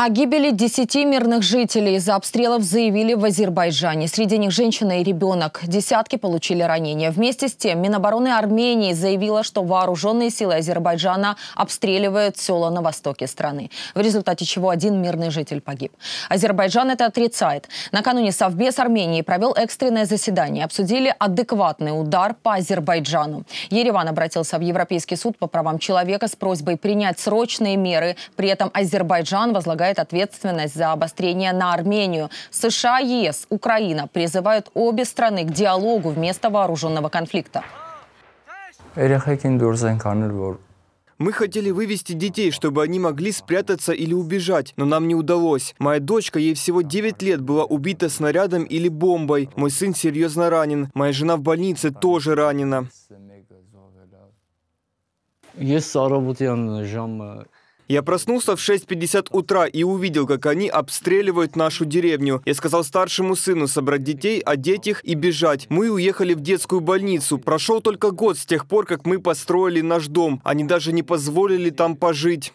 О гибели 10 мирных жителей из-за обстрелов заявили в Азербайджане. Среди них женщина и ребенок. Десятки получили ранения. Вместе с тем Минобороны Армении заявила, что вооруженные силы Азербайджана обстреливают села на востоке страны, в результате чего один мирный житель погиб. Азербайджан это отрицает. Накануне Совбез Армении провел экстренное заседание. Обсудили адекватный удар по Азербайджану. Ереван обратился в Европейский суд по правам человека с просьбой принять срочные меры. При этом Азербайджан возлагает возлагает ответственность за обострение на Армению. США, ЕС, Украина призывают обе страны к диалогу вместо вооруженного конфликта. Мы хотели вывести детей, чтобы они могли спрятаться или убежать, но нам не удалось. Моя дочка, ей всего 9 лет, была убита снарядом или бомбой. Мой сын серьезно ранен. Моя жена в больнице тоже ранена. Я проснулся в 6.50 утра и увидел, как они обстреливают нашу деревню. Я сказал старшему сыну собрать детей, одеть их и бежать. Мы уехали в детскую больницу. Прошел только год с тех пор, как мы построили наш дом. Они даже не позволили там пожить.